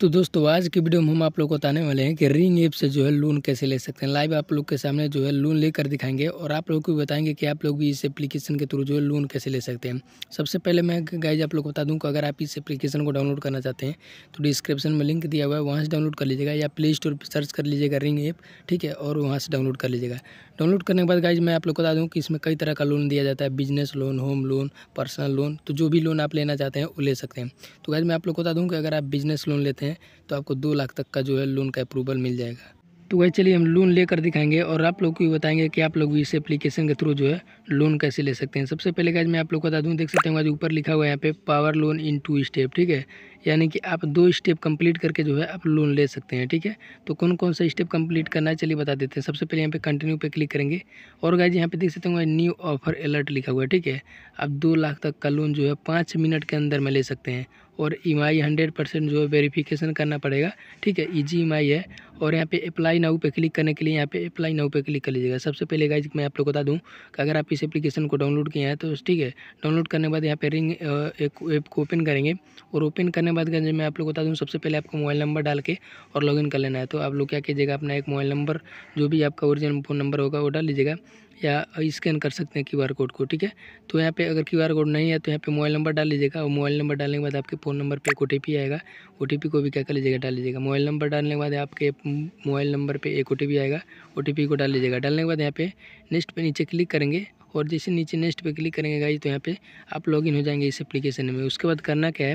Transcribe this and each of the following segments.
तो दोस्तों आज की वीडियो में हम आप लोग को बताने वाले हैं कि रिंग ऐप से जो है लोन कैसे ले सकते हैं लाइव आप लोग के सामने जो है लोन लेकर दिखाएंगे और आप लोग को भी बताएंगे कि आप लोग भी इस एप्लीकेशन के थ्रू जो है लोन कैसे ले सकते हैं सबसे पहले मैं गाइज आप लोग को बता दूं कि अगर आप इस एप्लीकेशन को डाउनलोड करना चाहते हैं तो डिस्क्रिप्शन में लिंक दिया हुआ है वहाँ से डाउनलोड कर लीजिएगा या प्ले स्टोर पर सर्च कर लीजिएगा रिंग ऐप ठीक है और वहाँ से डाउनलोड कर लीजिएगा डाउनलोड करने के बाद गाइज मैं आप लोग को बता दूँ कि इसमें कई तरह का लोन दिया जाता है business loan home loan personal loan तो जो भी लोन आप लेना चाहते हैं वो ले सकते हैं तो गाइज मैं आप लोग को बता दूँ कि अगर आप बिजनेस लोन लेते हैं हैं तो आपको दो लाख तक का जो है लोन का अप्रूवल मिल जाएगा तो वही चलिए हम लोन लेकर दिखाएंगे और आप लोग को भी बताएंगे कि आप लोग भी इस एप्लीकेशन के थ्रू जो है लोन कैसे ले सकते हैं सबसे पहले गाइज मैं आप लोग को बता दूँ देख सकते हैं आज ऊपर लिखा हुआ है यहाँ पे power loan in two step ठीक है यानी कि आप दो स्टेप कंप्लीट करके जो है आप लोन ले सकते हैं ठीक है तो कौन कौन सा स्टेप कम्प्लीट करना है चलिए बता देते हैं सबसे पहले यहाँ पे कंटिन्यू पे क्लिक करेंगे और गाय जी यहाँ पे देख सकते हैं न्यू ऑफर अलर्ट लिखा हुआ है ठीक है आप दो लाख तक का लोन जो है पाँच मिनट के अंदर में ले सकते हैं और ई एम हंड्रेड परसेंट जो है वेरीफिकेशन करना पड़ेगा ठीक है ईजी e ई e है और यहाँ पे अप्लाई नाउ पे क्लिक करने के लिए यहाँ पे अप्लाई नाउ पे क्लिक कर लीजिएगा सबसे पहले गाइज मैं आप लोग बता दूँ कि अगर आप इस एप्लीकेशन को डाउनलोड किया है तो ठीक है डाउनलोड करने के बाद यहाँ पे रिंग एक ऐप को ओपन करेंगे और ओपन करने के बाद गाइज मैं आप लोग बता दूँ सबसे पहले आपको मोबाइल नंबर डाल के और लॉग कर लेना है तो आप लोग क्या कीजिएगा अपना एक मोबाइल नंबर जो भी आपका ओरिजिनल फ़ोन नंबर होगा वो डाल लीजिएगा या स्कैन कर सकते हैं क्यू आर कोड को ठीक है तो यहाँ पे अगर क्यू आर कोड नहीं है तो यहाँ पे मोबाइल नंबर डाल लीजिएगा और मोबाइल नंबर डालने के बाद आपके फ़ोन नंबर पे एक ओ टी पी आएगा ओ टी पी को भी क्या कर लीजिएगा डाल लीजिएगा मोबाइल नंबर डालने के बाद आपके मोबाइल नंबर पर एक ओ टी पी आएगा ओ टी पी को डाल लीजिएगा डालने के बाद यहाँ पे नेक्स्ट पे नीचे क्लिक करेंगे और जैसे नीचे नेक्स्ट पे क्लिक करेंगे गाई तो यहाँ पे आप लॉगिन हो जाएंगे इस एप्लीकेशन में उसके बाद करना क्या है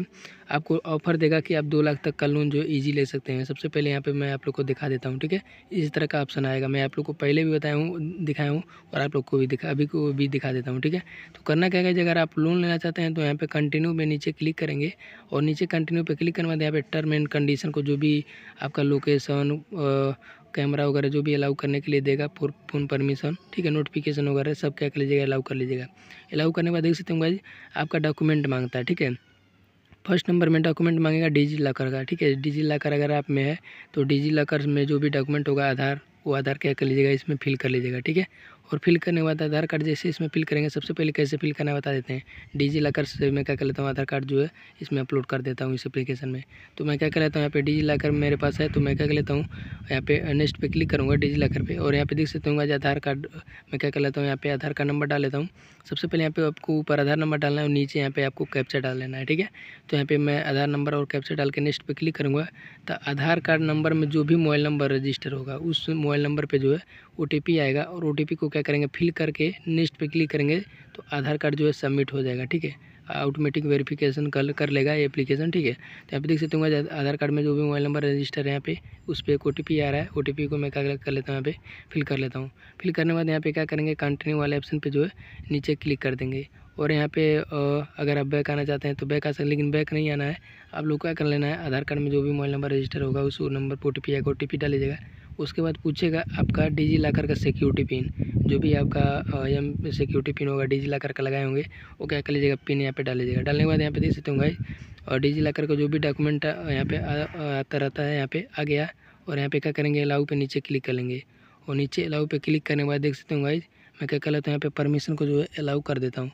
आपको ऑफर देगा कि आप दो लाख तक का लोन जो ईजी ले सकते हैं सबसे पहले यहाँ पे मैं आप लोग को दिखा देता हूँ ठीक है इस तरह का ऑप्शन आएगा मैं आप लोग को पहले भी बताया हूँ दिखाया हूँ और आप लोग को भी दिखा अभी को भी दिखा देता हूँ ठीक है तो करना क्या है अगर आप लोन लेना चाहते हैं तो यहाँ पर कंटिन्यू में नीचे क्लिक करेंगे और नीचे कंटिन्यू पर क्लिक करने बाद यहाँ पर टर्म एंड कंडीशन को जो भी आपका लोकेशन कैमरा वगैरह जो भी अलाउ करने के लिए देगा फोन परमिशन ठीक है नोटिफिकेशन वगैरह सब क्या कर लीजिएगा अलाउ कर लीजिएगा अलाउ करने के बाद देख सकते हैं भाई आपका डॉक्यूमेंट मांगता है ठीक है फर्स्ट नंबर में डॉक्यूमेंट मांगेगा डिजी लॉकर का ठीक है डिजी लॉकर अगर आप में है तो डिजी लॉकर में जो भी डॉक्यूमेंट होगा आधार वो आधार क्या कर लीजिएगा इसमें फिल कर लीजिएगा ठीक है और फिल करने के बाद आधार कार्ड जैसे इसमें फिल करेंगे सबसे पहले कैसे फिल करना बता देते हैं डिजी लॉकर से मैं क्या कर लेता हूँ आधार कार्ड जो है इसमें अपलोड कर देता हूँ इस एप्लीकेशन में तो मैं क्या कर लेता हूँ यहाँ पे डिजी लॉकर मेरे पास है तो मैं क्या कर लेता हूँ यहाँ पे नेक्स्ट पे क्लिक करूँगा डिजी लॉकर पर और यहाँ पे देख सकते हूँ आज आधार कार्ड मैं क्या कर लेता हूँ यहाँ पे आधार कार्ड नंबर डाल लेता हूँ सबसे पहले यहाँ पे आपको ऊपर आधार नंबर डालना है और नीचे यहाँ पे आपको कैप्चा डाल लेना है ठीक है तो यहाँ पे मैं आधार नंबर और कैप्चा डाल के नेक्स्ट पर क्लिक करूँगा तो आधार कार्ड नंबर में जो भी मोबाइल नंबर रजिस्टर होगा उस मोबाइल नंबर पर जो है ओ आएगा और ओ को क्या करेंगे फिल करके नेक्स्ट पे क्लिक करेंगे तो आधार कार्ड जो है सबमिट हो जाएगा ठीक है ऑटोमेटिक वेरिफिकेशन कर कर लेगा ये एप्लीकेशन ठीक है तो यहाँ पे देख सकते हो आधार कार्ड में जो भी मोबाइल नंबर रजिस्टर है यहाँ पे उस पर एक ओ आ रहा है ओ को मैं क्या कर लेता हूँ यहाँ पे फिल कर लेता हूँ फिल करने के बाद यहाँ पे क्या करेंगे कंटिन्यू वाले ऑप्शन पे जो है नीचे क्लिक कर देंगे और यहाँ पे अगर आप बैक आना चाहते हैं तो बैक आ सकते लेकिन बैक नहीं आना है आप लोग क्या कर लेना है आधार कार्ड में जो भी मोबाइल नंबर रजिस्टर होगा उस नंबर पर ओ टी पी आएगा ओ डाल लीजिएगा उसके बाद पूछेगा आपका डिजी लॉकर का सिक्योरिटी पिन जो भी आपका एम सिक्योरिटी पिन होगा डिजी लॉकर का लगाए होंगे वो क्या कर लीजिएगा पिन यहाँ पे डाल लीजिएगा डालने के बाद यहाँ पे देख सकते हो गाइज और डिजी लॉकर का जो भी डॉक्यूमेंट यहाँ पे आता रहता है यहाँ पे आ गया और यहाँ पे क्या करेंगे अलाउ पे नीचे क्लिक कर लेंगे और नीचे अलाउ पे क्लिक करने के बाद देख सकते हो गाइज मैं क्या कर लेता हूँ यहाँ पे परमिशन को जो है अलाउ कर देता हूँ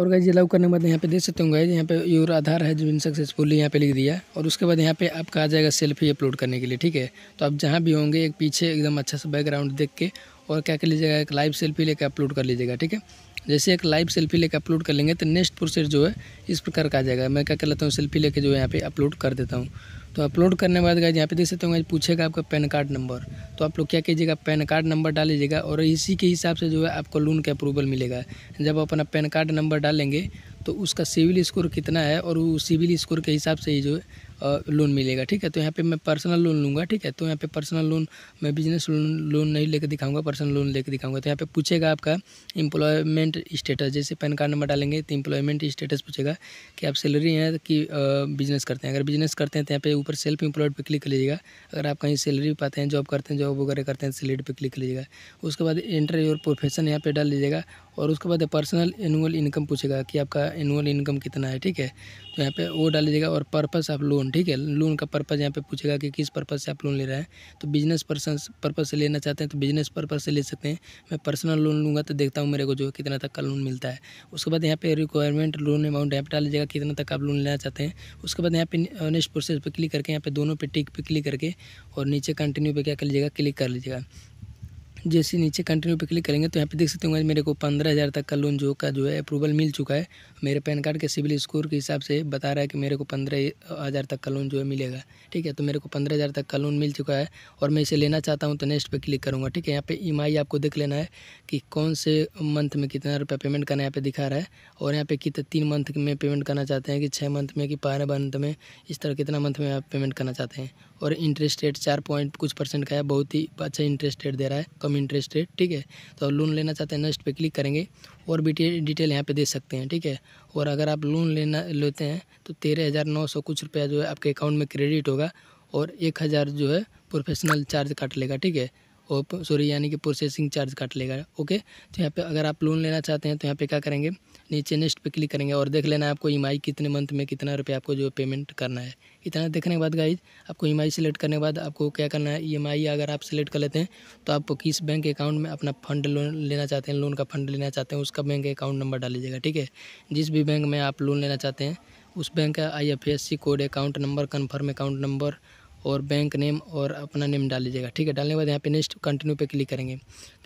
और गाइज ये लव करने के बाद यहाँ पे देख सकते होंगे यहाँ पे योर आधार है जो इन सक्सेसफुली यहाँ पे लिख दिया और उसके बाद यहाँ पे आपका आ जाएगा सेल्फी अपलोड करने के लिए ठीक है तो आप जहाँ भी होंगे एक पीछे एकदम अच्छा सा बैकग्राउंड देख के और क्या कर लीजिएगा एक लाइव सेल्फी लेकर अपलोड कर लीजिएगा ठीक है जैसे एक लाइव सेल्फी लेकर अपलोड कर लेंगे तो नेक्स्ट प्रोसेस जो है इस प्रकार का आ जाएगा मैं क्या कर लेता हूँ सेल्फी लेकर जो यहाँ पे अपलोड कर देता हूँ तो अपलोड करने के बाद गाइज यहाँ पे देख सकते हो पूछेगा आपका पैन कार्ड नंबर तो आप लोग क्या कीजिएगा पैन कार्ड नंबर डालीजिएगा और इसी के हिसाब से जो है आपको लोन का अप्रूवल मिलेगा जब आप अपना पैन कार्ड नंबर डालेंगे तो उसका सिविल स्कोर कितना है और वो सिविल स्कोर के हिसाब से ही जो है लोन मिलेगा ठीक है तो यहाँ पे मैं पर्सनल लोन लूँगा ठीक है तो यहाँ पे पर्सनल लोन मैं बिजनेस लोन लोन नहीं लेकर दिखाऊंगा पर्सनल लोन लेकर दिखाऊंगा तो यहाँ पे पूछेगा आपका इम्प्लॉयमेंट स्टेटस जैसे पैन कार्ड नंबर डालेंगे तो इम्प्लॉयमेंट स्टेटस पूछेगा कि आप सैलरी हैं कि बिजनेस करते हैं अगर बिजनेस करते हैं तो यहाँ पे ऊपर सेल्फ इम्प्लॉयड पर क्लिक लीजिएगा अगर आप कहीं सैलरी पाते हैं जॉब करते हैं जॉब वगैरह करते हैं सैलरी पर क्लिक लीजिएगा उसके बाद इंटर योर प्रोफेशन यहाँ पर डाल लीजिएगा और उसके बाद पर्सनल एनुअल इनकम पूछेगा कि आपका एनुअल इनकम कितना है ठीक है तो यहाँ पे वो डाल दीजिएगा और पर्पस ऑफ लोन ठीक है लोन का पर्पज़ यहाँ पे पूछेगा कि किस पर्पस से आप लोन ले रहे हैं तो बिजनेस पर्सन पर्पज़ से लेना चाहते हैं तो बिजनेस पर्पज़ से ले सकते हैं मैं पर्सनल लोन लूँगा तो देखता हूँ मेरे को जो कितना तक का लोन मिलता है उसके बाद यहाँ पे रिक्वायरमेंट लोन अमाउंट यहाँ पर डाल दीजिएगा कितना तक आप लोन लेना चाहते हैं उसके बाद यहाँ पे नेक्स्ट प्रोसेस पर क्लिक करके यहाँ पे दोनों पे टिक पे क्लिक करके और नीचे कंटिन्यू पे क्या कर लीजिएगा क्लिक कर लीजिएगा जैसे नीचे कंटिन्यू पे क्लिक करेंगे तो यहाँ पे देख सकते होंगे मेरे को पंद्रह हज़ार तक का लोन जो का जो है अप्रूवल मिल चुका है मेरे पैन कार्ड के सिविल स्कोर के हिसाब से बता रहा है कि मेरे को पंद्रह हज़ार तक का लोन जो है मिलेगा ठीक है तो मेरे को पंद्रह हज़ार तक का लोन मिल चुका है और मैं इसे लेना चाहता हूँ तो नेक्स्ट पर क्लिक करूँगा ठीक है यहाँ पर ई e आपको देख लेना है कि कौन से मंथ में कितना रुपया पेमेंट करना यहाँ पे दिखा रहा है और यहाँ पे कितने तीन मंथ में पेमेंट करना चाहते हैं कि छः मंथ में कि बारह मंथ में इस तरह कितना मंथ में आप पेमेंट करना चाहते हैं और इंटरेस्ट रेट चार पॉइंट कुछ परसेंट का है बहुत ही अच्छा इंटरेस्ट रेट दे रहा है कम इंटरेस्ट रेट ठीक है तो लोन लेना चाहते हैं नेक्स्ट पे क्लिक करेंगे और भी डिटेल यहाँ पे दे सकते हैं ठीक है और अगर आप लोन लेना लेते हैं तो तेरह हज़ार नौ सौ कुछ रुपया जो है आपके अकाउंट में क्रेडिट होगा और एक हज़ार जो है प्रोफेशनल चार्ज काट लेगा ठीक है सॉरी यानी कि प्रोसेसिंग चार्ज काट लेगा ओके तो यहाँ पे अगर आप लोन लेना चाहते हैं तो यहाँ पे क्या करेंगे नीचे नेक्स्ट पे क्लिक करेंगे और देख लेना है आपको ई e कितने मंथ में कितना रुपये आपको जो पेमेंट करना है इतना देखने के बाद गाइज आपको ई एम सेलेक्ट करने के बाद आपको क्या करना है ई e अगर आप सेलेक्ट कर लेते हैं तो आप किस बैंक अकाउंट में अपना फंड लोन लेना चाहते हैं लोन का फंड लेना चाहते हैं उसका बैंक अकाउंट नंबर डाल लीजिएगा ठीक है जिस भी बैंक में आप लोन लेना चाहते हैं उस बैंक का आई code account number confirm account number और बैंक नेम और अपना नेम डाल लीजिएगा ठीक है डालने के बाद यहाँ पे नेक्स्ट कंटिन्यू पे क्लिक करेंगे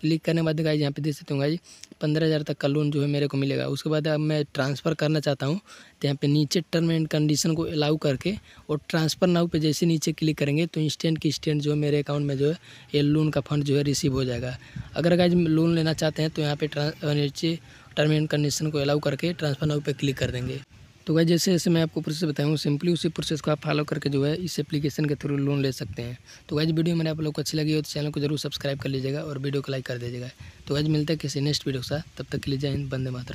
क्लिक करने के बाद गाइज यहाँ पे देख सकते हो गाइज पंद्रह हज़ार तक का लोन जो है मेरे को मिलेगा उसके बाद अब मैं ट्रांसफ़र करना चाहता हूँ तो यहाँ पे नीचे टर्म एंड कंडीशन को अलाउ करके और ट्रांसफ़र नाउ पे जैसे नीचे क्लिक करेंगे तो इंस्टेंट की इंस्टेंट जो है मेरे अकाउंट में जो है ये लोन का फंड जो है रिसीव हो जाएगा अगर गाइज लोन लेना चाहते हैं तो यहाँ पर नीचे टर्म एंड कंडीशन को अलाउ करके ट्रांसफ़र नाउ पर क्लिक कर देंगे तो वह जैसे जैसे मैं आपको प्रोसेस बताऊँ सिंपली उसी प्रोसेस को आप फॉलो करके जो है इस एप्लीकेशन के थ्रू लोन ले सकते हैं तो वह वीडियो मैंने आप लोग को अच्छी लगी हो तो चैनल को जरूर सब्सक्राइब कर लीजिएगा और वीडियो को लाइक कर दीजिएगा तो वैज मिलता है किसी नेक्स्ट वीडियो के साथ तब तक के लिए जय हिंद बंदे मात्र